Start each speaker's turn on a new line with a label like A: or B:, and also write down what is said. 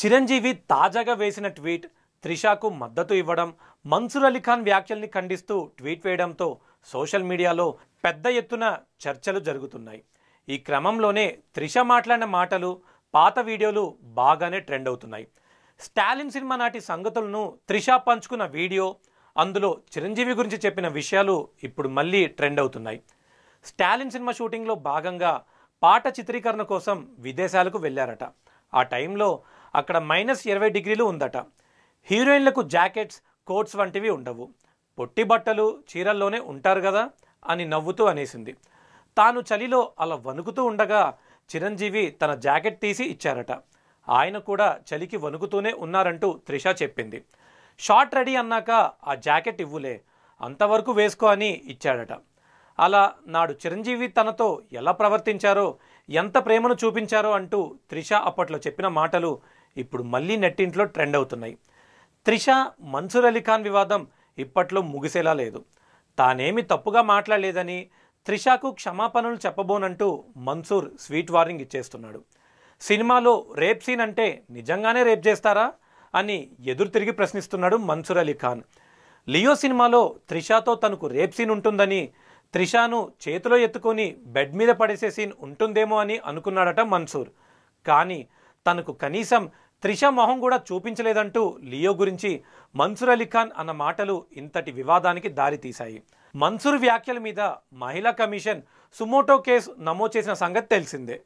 A: చిరంజీవి తాజాగా వేసిన ట్వీట్ త్రిషాకు మద్దతు ఇవ్వడం మన్సూర్ అలీఖాన్ వ్యాఖ్యల్ని ఖండిస్తూ ట్వీట్ వేయడంతో సోషల్ మీడియాలో పెద్ద ఎత్తున చర్చలు జరుగుతున్నాయి ఈ క్రమంలోనే త్రిష మాట్లాడిన మాటలు పాత వీడియోలు బాగానే ట్రెండ్ అవుతున్నాయి స్టాలిన్ సినిమా నాటి సంగతులను త్రిష పంచుకున్న వీడియో అందులో చిరంజీవి గురించి చెప్పిన విషయాలు ఇప్పుడు మళ్ళీ ట్రెండ్ అవుతున్నాయి స్టాలిన్ సినిమా షూటింగ్లో భాగంగా పాట చిత్రీకరణ కోసం విదేశాలకు వెళ్ళారట ఆ టైంలో అక్కడ మైనస్ ఇరవై డిగ్రీలు ఉందట హీరోయిన్లకు జాకెట్స్ కోట్స్ వంటివి ఉండవు పొట్టి బట్టలు చీరల్లోనే ఉంటారు కదా అని నవ్వుతూ అనేసింది తాను చలిలో అలా వణుకుతూ ఉండగా చిరంజీవి తన జాకెట్ తీసి ఇచ్చారట ఆయన కూడా చలికి వణుకుతూనే ఉన్నారంటూ త్రిష చెప్పింది షార్ట్ రెడీ అన్నాక ఆ జాకెట్ ఇవ్వులే అంతవరకు వేసుకో అని ఇచ్చాడట అలా నాడు చిరంజీవి తనతో ఎలా ప్రవర్తించారో ఎంత ప్రేమను చూపించారో అంటూ త్రిష అప్పట్లో చెప్పిన మాటలు ఇప్పుడు మళ్ళీ నెట్టింట్లో ట్రెండ్ అవుతున్నాయి త్రిష మన్సూర్ అలీఖాన్ వివాదం ఇప్పట్లో ముగిసేలా లేదు తానేమి తప్పుగా మాట్లాడలేదని త్రిషకు క్షమాపణలు చెప్పబోనంటూ మన్సూర్ స్వీట్ వార్నింగ్ ఇచ్చేస్తున్నాడు సినిమాలో రేప్ సీన్ అంటే నిజంగానే రేప్ చేస్తారా అని ఎదురు తిరిగి ప్రశ్నిస్తున్నాడు మన్సూర్ అలీ ఖాన్ లియో సినిమాలో త్రిషాతో తనకు రేప్ సీన్ ఉంటుందని త్రిషాను చేతిలో ఎత్తుకొని బెడ్ మీద పడేసే సీన్ ఉంటుందేమో అని అనుకున్నాడట మన్సూర్ కానీ తనకు కనీసం త్రిష మొహం కూడా చూపించలేదంటూ లియో గురించి మన్సూర్ అలీఖాన్ అన్న మాటలు ఇంతటి వివాదానికి దారితీశాయి మన్సూర్ వ్యాఖ్యల మీద మహిళా కమిషన్ సుమోటో కేసు నమోదు చేసిన సంగతి తెలిసిందే